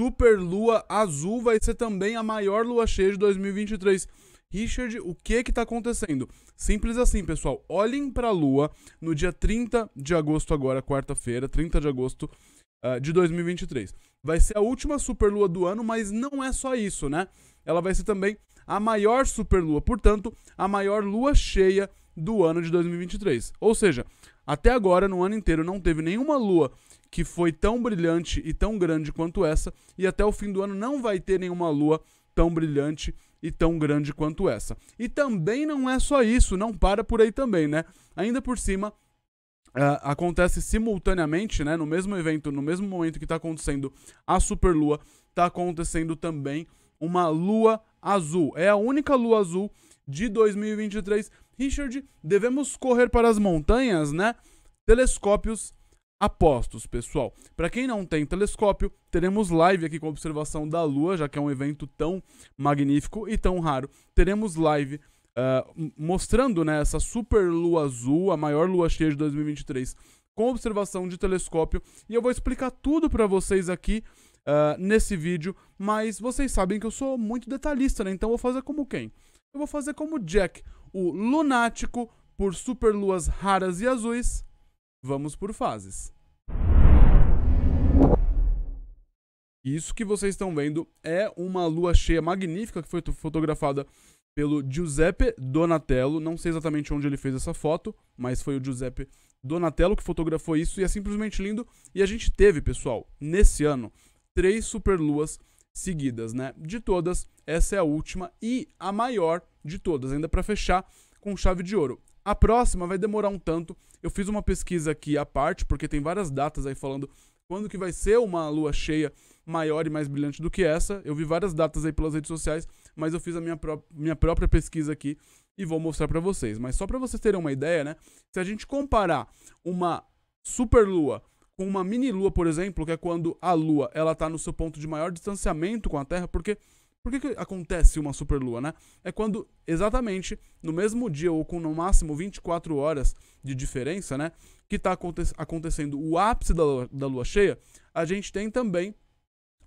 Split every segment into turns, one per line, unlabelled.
super lua azul vai ser também a maior lua cheia de 2023. Richard, o que que tá acontecendo? Simples assim, pessoal. Olhem para a lua no dia 30 de agosto agora, quarta-feira, 30 de agosto uh, de 2023. Vai ser a última Super Lua do ano, mas não é só isso, né? Ela vai ser também a maior Super Lua, portanto, a maior lua cheia do ano de 2023. Ou seja, até agora, no ano inteiro, não teve nenhuma lua que foi tão brilhante e tão grande quanto essa, e até o fim do ano não vai ter nenhuma lua tão brilhante e tão grande quanto essa. E também não é só isso, não para por aí também, né? Ainda por cima, Uh, acontece simultaneamente, né, no mesmo evento, no mesmo momento que está acontecendo a superlua, está acontecendo também uma lua azul. É a única lua azul de 2023 Richard, devemos correr para as montanhas, né? Telescópios apostos, pessoal. Para quem não tem telescópio, teremos live aqui com a observação da Lua, já que é um evento tão magnífico e tão raro. Teremos live uh, mostrando né, essa super lua azul, a maior lua cheia de 2023, com observação de telescópio. E eu vou explicar tudo para vocês aqui uh, nesse vídeo, mas vocês sabem que eu sou muito detalhista, né? Então eu vou fazer como quem? Eu vou fazer como Jack, o lunático por superluas raras e azuis. Vamos por fases. Isso que vocês estão vendo é uma lua cheia magnífica que foi fotografada pelo Giuseppe Donatello. Não sei exatamente onde ele fez essa foto, mas foi o Giuseppe Donatello que fotografou isso e é simplesmente lindo. E a gente teve, pessoal, nesse ano, três superluas seguidas, né? De todas, essa é a última e a maior de todas, ainda para fechar com chave de ouro. A próxima vai demorar um tanto. Eu fiz uma pesquisa aqui à parte, porque tem várias datas aí falando quando que vai ser uma lua cheia maior e mais brilhante do que essa. Eu vi várias datas aí pelas redes sociais, mas eu fiz a minha, pró minha própria pesquisa aqui e vou mostrar para vocês. Mas só para vocês terem uma ideia, né? Se a gente comparar uma superlua com uma mini lua, por exemplo, que é quando a lua ela está no seu ponto de maior distanciamento com a Terra, porque por que, que acontece uma superlua, né? É quando exatamente no mesmo dia ou com no máximo 24 horas de diferença, né, que está aconte acontecendo o ápice da lua, da lua cheia, a gente tem também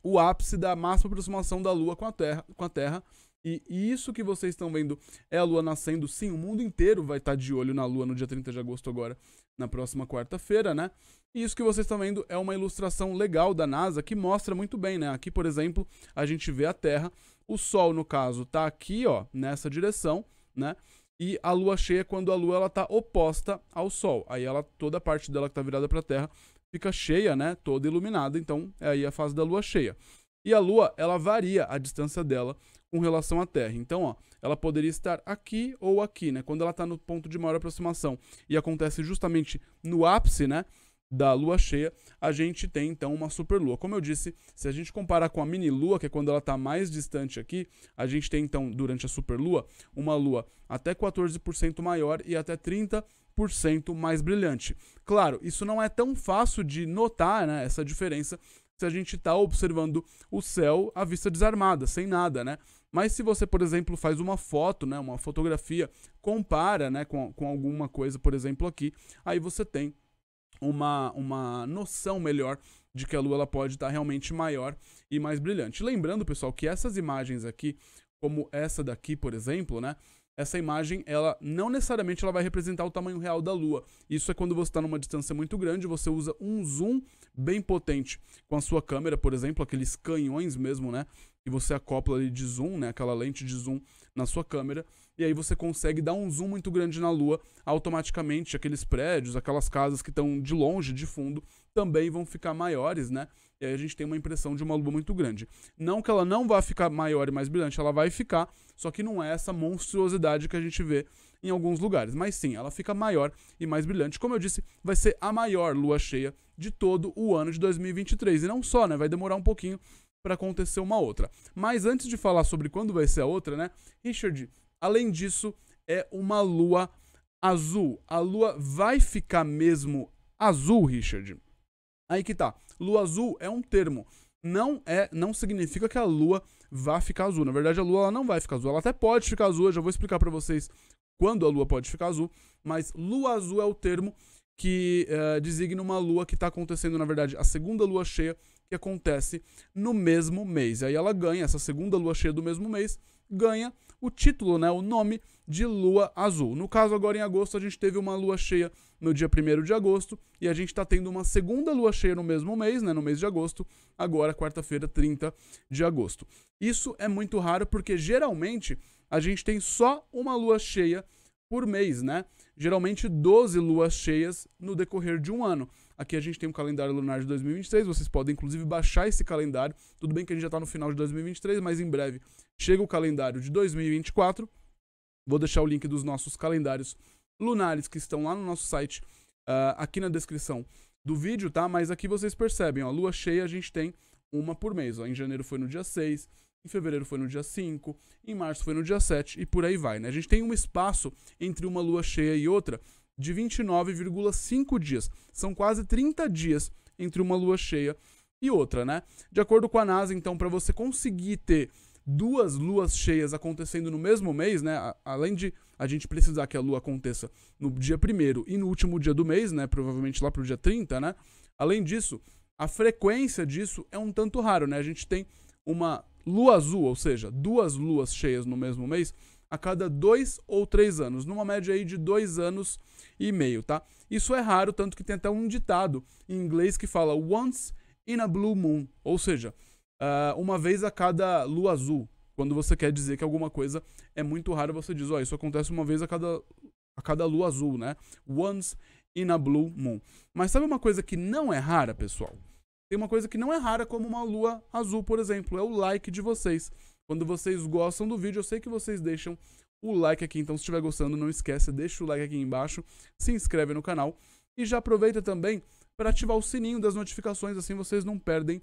o ápice da máxima aproximação da lua com a Terra, com a Terra e, isso que vocês estão vendo é a lua nascendo. Sim, o mundo inteiro vai estar tá de olho na lua no dia 30 de agosto agora, na próxima quarta-feira, né? E isso que vocês estão vendo é uma ilustração legal da NASA que mostra muito bem, né? Aqui, por exemplo, a gente vê a Terra, o Sol, no caso, tá aqui, ó, nessa direção, né? e a lua cheia quando a lua ela tá oposta ao sol. Aí ela toda a parte dela que tá virada para a terra fica cheia, né, toda iluminada, então é aí a fase da lua cheia. E a lua, ela varia a distância dela com relação à Terra. Então, ó, ela poderia estar aqui ou aqui, né? Quando ela está no ponto de maior aproximação e acontece justamente no ápice, né? Da lua cheia, a gente tem então uma superlua. Como eu disse, se a gente comparar com a mini lua, que é quando ela está mais distante aqui, a gente tem então, durante a superlua, uma lua até 14% maior e até 30 mais brilhante. Claro, isso não é tão fácil de notar né, essa diferença se a gente está observando o céu à vista desarmada, sem nada, né? Mas se você, por exemplo, faz uma foto, né, uma fotografia, compara né, com, com alguma coisa, por exemplo, aqui, aí você tem uma, uma noção melhor de que a lua ela pode estar realmente maior e mais brilhante. Lembrando, pessoal, que essas imagens aqui, como essa daqui, por exemplo, né? Essa imagem, ela não necessariamente ela vai representar o tamanho real da Lua. Isso é quando você está numa distância muito grande, você usa um zoom bem potente com a sua câmera, por exemplo, aqueles canhões mesmo, né? e você acopla ali de zoom, né, aquela lente de zoom na sua câmera, e aí você consegue dar um zoom muito grande na lua, automaticamente aqueles prédios, aquelas casas que estão de longe, de fundo, também vão ficar maiores, né? E aí a gente tem uma impressão de uma lua muito grande. Não que ela não vá ficar maior e mais brilhante, ela vai ficar, só que não é essa monstruosidade que a gente vê em alguns lugares, mas sim, ela fica maior e mais brilhante. Como eu disse, vai ser a maior lua cheia de todo o ano de 2023. E não só, né? Vai demorar um pouquinho para acontecer uma outra. Mas antes de falar sobre quando vai ser a outra, né? Richard, além disso, é uma lua azul. A lua vai ficar mesmo azul, Richard? Aí que tá. Lua azul é um termo. Não é, não significa que a lua vai ficar azul. Na verdade, a lua ela não vai ficar azul. Ela até pode ficar azul, eu já vou explicar para vocês quando a lua pode ficar azul, mas lua azul é o termo que uh, designa uma lua que está acontecendo, na verdade, a segunda lua cheia que acontece no mesmo mês. Aí ela ganha, essa segunda lua cheia do mesmo mês, ganha o título, né, o nome de lua azul. No caso, agora em agosto, a gente teve uma lua cheia no dia 1 de agosto e a gente está tendo uma segunda lua cheia no mesmo mês, né, no mês de agosto, agora quarta-feira, 30 de agosto. Isso é muito raro porque geralmente a gente tem só uma lua cheia por mês, né? Geralmente 12 luas cheias no decorrer de um ano. Aqui a gente tem um calendário lunar de 2023, vocês podem inclusive baixar esse calendário. Tudo bem que a gente já está no final de 2023, mas em breve chega o calendário de 2024. Vou deixar o link dos nossos calendários lunares que estão lá no nosso site, uh, aqui na descrição do vídeo, tá? Mas aqui vocês percebem, ó, lua cheia a gente tem uma por mês, ó. Em janeiro foi no dia 6, em fevereiro foi no dia 5, em março foi no dia 7 e por aí vai, né? A gente tem um espaço entre uma lua cheia e outra de 29,5 dias. São quase 30 dias entre uma lua cheia e outra, né? De acordo com a NASA, então, para você conseguir ter duas luas cheias acontecendo no mesmo mês, né? Além de a gente precisar que a lua aconteça no dia primeiro e no último dia do mês, né? Provavelmente lá pro dia 30, né? Além disso, a frequência disso é um tanto raro, né? A gente tem uma lua azul, ou seja, duas luas cheias no mesmo mês, a cada dois ou três anos, numa média aí de dois anos e-mail, tá? Isso é raro, tanto que tem até um ditado em inglês que fala once in a blue moon, ou seja, uh, uma vez a cada lua azul. Quando você quer dizer que alguma coisa é muito rara, você diz, ó, oh, isso acontece uma vez a cada, a cada lua azul, né? Once in a blue moon. Mas sabe uma coisa que não é rara, pessoal? Tem uma coisa que não é rara como uma lua azul, por exemplo, é o like de vocês. Quando vocês gostam do vídeo, eu sei que vocês deixam o like aqui. Então, se estiver gostando, não esquece, deixa o like aqui embaixo, se inscreve no canal e já aproveita também para ativar o sininho das notificações, assim vocês não perdem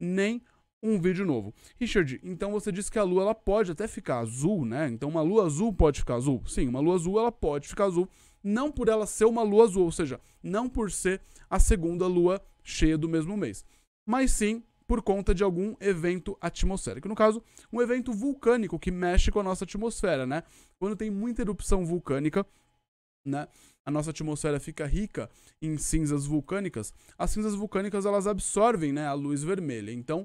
nem um vídeo novo. Richard, então você disse que a lua ela pode até ficar azul, né? Então uma lua azul pode ficar azul? Sim, uma lua azul ela pode ficar azul, não por ela ser uma lua azul, ou seja, não por ser a segunda lua cheia do mesmo mês, mas sim por conta de algum evento atmosférico. No caso, um evento vulcânico que mexe com a nossa atmosfera, né? Quando tem muita erupção vulcânica, né? A nossa atmosfera fica rica em cinzas vulcânicas. As cinzas vulcânicas elas absorvem, né, a luz vermelha. Então,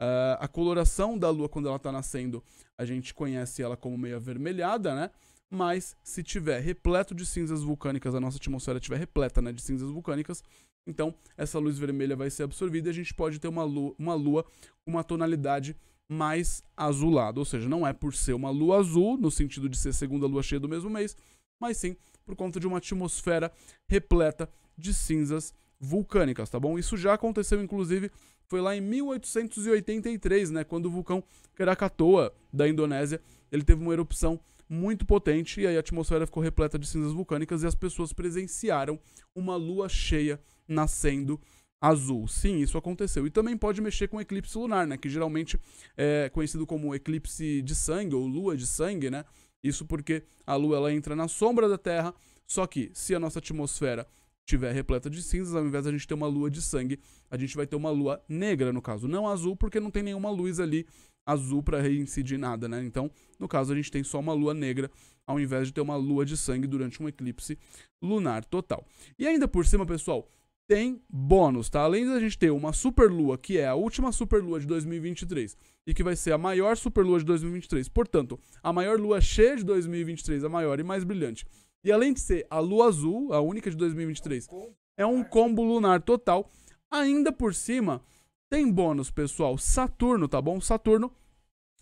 uh, a coloração da Lua quando ela está nascendo, a gente conhece ela como meio avermelhada, né? Mas se tiver repleto de cinzas vulcânicas, a nossa atmosfera tiver repleta, né, de cinzas vulcânicas, então, essa luz vermelha vai ser absorvida e a gente pode ter uma lua, uma lua com uma tonalidade mais azulada. Ou seja, não é por ser uma lua azul, no sentido de ser segunda lua cheia do mesmo mês, mas sim por conta de uma atmosfera repleta de cinzas vulcânicas, tá bom? Isso já aconteceu, inclusive, foi lá em 1883, né? Quando o vulcão Krakatoa, da Indonésia, ele teve uma erupção muito potente e aí a atmosfera ficou repleta de cinzas vulcânicas e as pessoas presenciaram uma lua cheia nascendo azul. Sim, isso aconteceu. E também pode mexer com eclipse lunar, né? Que geralmente é conhecido como eclipse de sangue ou lua de sangue, né? Isso porque a lua ela entra na sombra da Terra, só que se a nossa atmosfera tiver repleta de cinzas, ao invés de a gente ter uma lua de sangue, a gente vai ter uma lua negra no caso, não azul, porque não tem nenhuma luz ali azul para reincidir nada, né? Então, no caso, a gente tem só uma lua negra ao invés de ter uma lua de sangue durante um eclipse lunar total. E ainda por cima, pessoal, tem bônus, tá? Além da gente ter uma superlua, que é a última superlua de 2023 e que vai ser a maior superlua de 2023, portanto, a maior lua cheia de 2023, a maior e mais brilhante. E além de ser a lua azul, a única de 2023, é um combo lunar total. Ainda por cima, tem bônus, pessoal. Saturno, tá bom? Saturno,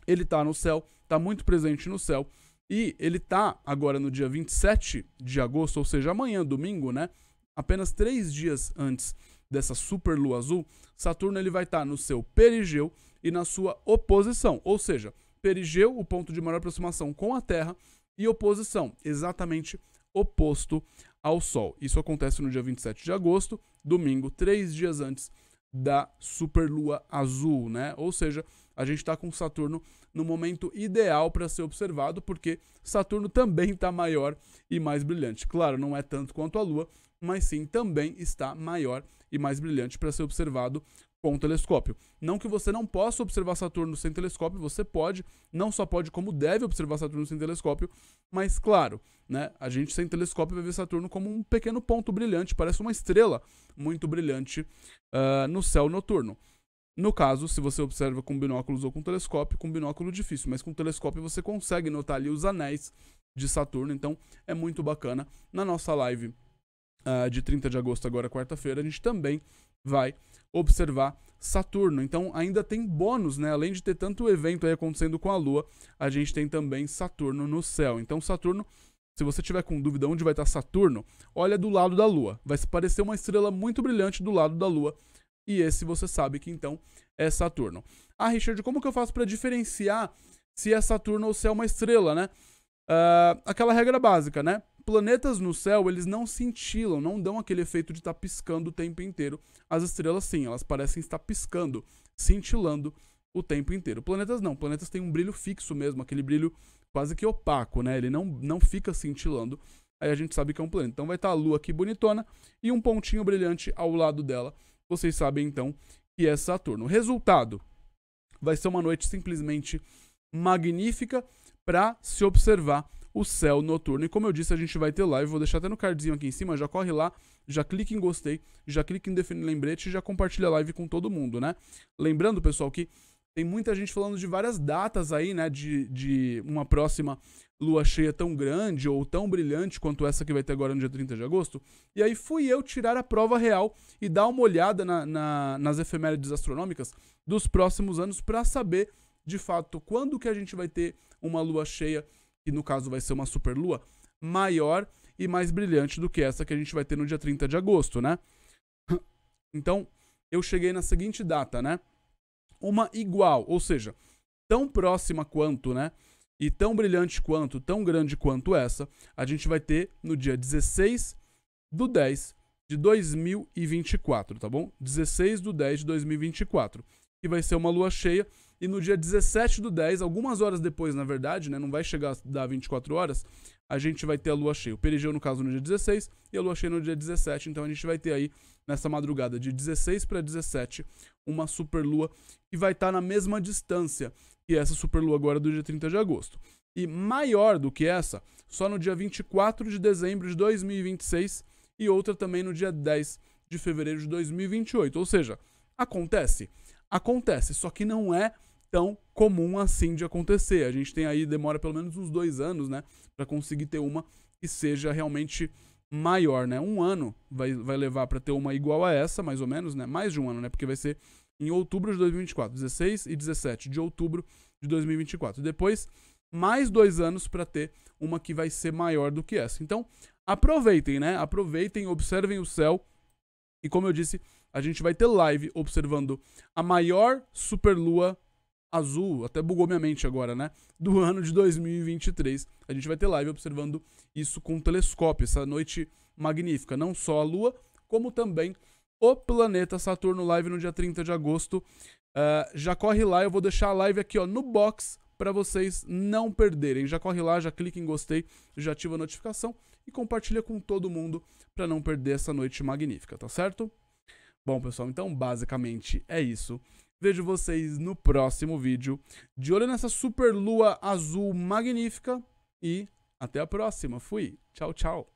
ele tá no céu, tá muito presente no céu. E ele tá agora no dia 27 de agosto, ou seja, amanhã, domingo, né? Apenas três dias antes dessa super lua azul, Saturno ele vai estar tá no seu perigeu e na sua oposição, ou seja, perigeu, o ponto de maior aproximação com a Terra, e oposição, exatamente oposto ao Sol. Isso acontece no dia 27 de agosto, domingo, três dias antes da superlua azul, né? Ou seja, a gente está com Saturno no momento ideal para ser observado, porque Saturno também está maior e mais brilhante. Claro, não é tanto quanto a Lua, mas sim também está maior e mais brilhante para ser observado com o telescópio. Não que você não possa observar Saturno sem telescópio, você pode, não só pode como deve observar Saturno sem telescópio, mas claro, né, a gente sem telescópio vai ver Saturno como um pequeno ponto brilhante, parece uma estrela muito brilhante uh, no céu noturno. No caso, se você observa com binóculos ou com telescópio, com binóculo difícil, mas com telescópio você consegue notar ali os anéis de Saturno, então é muito bacana. Na nossa live Uh, de 30 de agosto, agora quarta-feira, a gente também vai observar Saturno. Então ainda tem bônus, né? Além de ter tanto evento aí acontecendo com a Lua, a gente tem também Saturno no céu. Então Saturno, se você tiver com dúvida onde vai estar Saturno, olha do lado da Lua. Vai se parecer uma estrela muito brilhante do lado da Lua. E esse você sabe que então é Saturno. Ah, Richard, como que eu faço para diferenciar se é Saturno ou se é uma estrela, né? Uh, aquela regra básica, né? Planetas no céu, eles não cintilam, não dão aquele efeito de estar tá piscando o tempo inteiro. As estrelas sim, elas parecem estar piscando, cintilando o tempo inteiro. Planetas não, planetas têm um brilho fixo mesmo, aquele brilho quase que opaco, né? Ele não, não fica cintilando. Aí a gente sabe que é um planeta. Então vai estar tá a Lua aqui bonitona e um pontinho brilhante ao lado dela. Vocês sabem então que é Saturno. Resultado: vai ser uma noite simplesmente magnífica para se observar o céu noturno. E como eu disse, a gente vai ter live, vou deixar até no cardzinho aqui em cima, já corre lá, já clica em gostei, já clica em definir lembrete e já compartilha a live com todo mundo, né? Lembrando, pessoal, que tem muita gente falando de várias datas aí, né? De, de uma próxima lua cheia tão grande ou tão brilhante quanto essa que vai ter agora no dia 30 de agosto. E aí fui eu tirar a prova real e dar uma olhada na, na, nas efemérides astronômicas dos próximos anos para saber de fato quando que a gente vai ter uma lua cheia que no caso vai ser uma superlua maior e mais brilhante do que essa que a gente vai ter no dia 30 de agosto, né? Então, eu cheguei na seguinte data, né? Uma igual, ou seja, tão próxima quanto, né? E tão brilhante quanto, tão grande quanto essa, a gente vai ter no dia 16 do 10 de 2024, tá bom? 16 do 10 de 2024. Que vai ser uma lua cheia e no dia 17 do 10, algumas horas depois, na verdade, né? Não vai chegar a dar 24 horas, a gente vai ter a lua cheia. O perigeu, no caso, no dia 16 e a lua cheia no dia 17. Então a gente vai ter aí, nessa madrugada de 16 para 17, uma super lua que vai estar tá na mesma distância que essa super lua agora do dia 30 de agosto. E maior do que essa, só no dia 24 de dezembro de 2026 e outra também no dia 10 de fevereiro de 2028. Ou seja, acontece? Acontece, só que não é tão comum assim de acontecer. A gente tem aí, demora pelo menos uns dois anos, né? Pra conseguir ter uma que seja realmente maior, né? Um ano vai, vai levar para ter uma igual a essa, mais ou menos, né? Mais de um ano, né? Porque vai ser em outubro de 2024, 16 e 17 de outubro de 2024. Depois, mais dois anos para ter uma que vai ser maior do que essa. Então, aproveitem, né? Aproveitem, observem o céu. E como eu disse, a gente vai ter live observando a maior superlua azul, até bugou minha mente agora, né? Do ano de 2023. A gente vai ter live observando isso com telescópio, essa noite magnífica. Não só a Lua, como também o planeta Saturno live no dia 30 de agosto. Uh, já corre lá, eu vou deixar a live aqui ó, no box para vocês não perderem. Já corre lá, já clica em gostei, já ativa a notificação e compartilha com todo mundo para não perder essa noite magnífica, tá certo? Bom, pessoal, então basicamente é isso. Vejo vocês no próximo vídeo. De olho nessa super lua azul magnífica e até a próxima. Fui. Tchau, tchau.